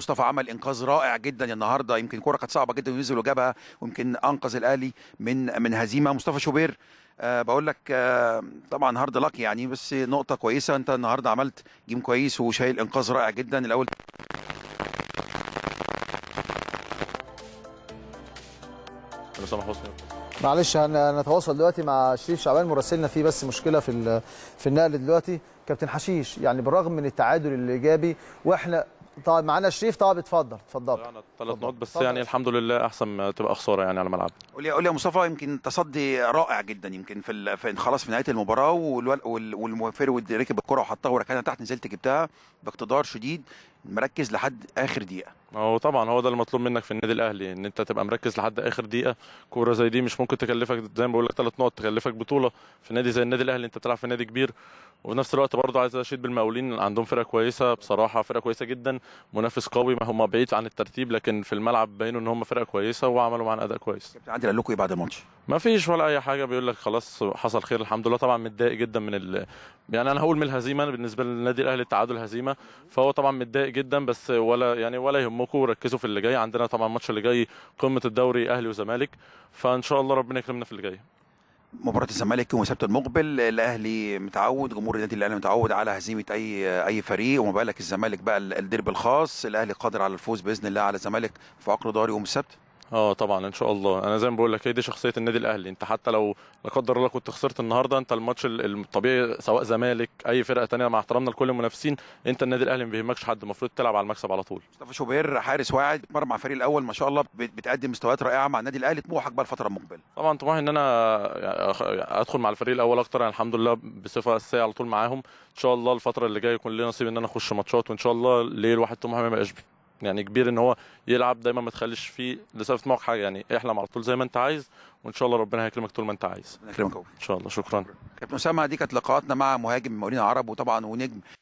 مصطفى عمل انقاذ رائع جدا النهارده يمكن كره كانت صعبه جدا ونزل وجابها ويمكن انقذ الاهلي من من هزيمه مصطفى شوبير أه بقول لك أه طبعا هارد لك يعني بس نقطه كويسه انت النهارده عملت جيم كويس وشايل انقاذ رائع جدا الاول حسني معلش هنتواصل دلوقتي مع شريف شعبان مراسلنا فيه بس مشكله في في النقل دلوقتي كابتن حشيش يعني بالرغم من التعادل الايجابي واحنا طيب معانا شريف طيب اتفضل اتفضل ثلاث نقط بس يعني الحمد لله احسن ما تبقى خساره يعني على الملعب قول يا مصطفى يمكن تصدي رائع جدا يمكن في, ال... في خلاص في نهايه المباراه والفيرود ركب الكره وحطها وركنها تحت نزلت جبتها باقتدار شديد مركز لحد اخر دقيقه هو طبعا هو ده المطلوب منك في النادي الاهلي ان انت تبقى مركز لحد اخر دقيقه كوره زي دي مش ممكن تكلفك زي ما بقول لك ثلاث نقط تكلفك بطوله في نادي زي النادي الاهلي انت بتلعب في نادي كبير وفي نفس الوقت برضه عايز اشيد بالمقاولين عندهم فرقه كويسه بصراحه فرقه كويسه جدا منافس قوي ما هم بعيد عن الترتيب لكن في الملعب باينوا ان هم فرقه كويسه وعملوا معانا اداء كويس كابتن عادل قال لكم ايه بعد الماتش ما فيش ولا اي حاجه بيقول لك خلاص حصل خير الحمد لله طبعا متضايق جدا من يعني انا هقول من الهزيمه بالنسبه للنادي الاهلي التعادل هزيمه فهو طبعا متضايق جدا بس ولا يعني ولا يهمكم ركزوا في اللي جاي عندنا طبعا الماتش اللي جاي قمه الدوري اهلي وزمالك فان شاء الله ربنا يكرمنا في اللي جاي مباراة الزمالك يوم السبت المقبل الاهلي متعود جمهور النادي الاهلي متعود على هزيمة اي اي فريق وما بالك الزمالك بقى الديربي الخاص الاهلي قادر على الفوز باذن الله على الزمالك في عقر داري يوم السبت اه طبعا ان شاء الله انا زي ما بقول لك هي دي شخصيه النادي الاهلي انت حتى لو لا قدر الله كنت خسرت النهارده انت الماتش الطبيعي سواء زمالك اي فرقه تانية مع احترامنا لكل المنافسين انت النادي الاهلي ما بيهمكش حد المفروض تلعب على المكسب على طول مصطفى شوبير حارس واعد مرمى مع الفريق الاول ما شاء الله بتقدم مستويات رائعه مع النادي الاهلي طموحك بقى الفتره المقبله طبعا طموحي ان انا ادخل مع الفريق الاول اكتر يعني الحمد لله بصفه اساسيه على طول معاهم ان شاء الله الفتره اللي جايه يكون لي نصيب ان انا اخش ماتشات وان شاء الله ليه الواحد طموحه ما يبقاش يعني كبير ان هو يلعب دايما ما تخليش فيه لصفة موقع حاجه يعني احلم على طول زي ما انت عايز وان شاء الله ربنا هيكرمك طول ما انت عايز. يكرمك ان شاء الله شكرا. كابتن اسامه دي كانت لقاءاتنا مع مهاجم مولين العرب وطبعا ونجم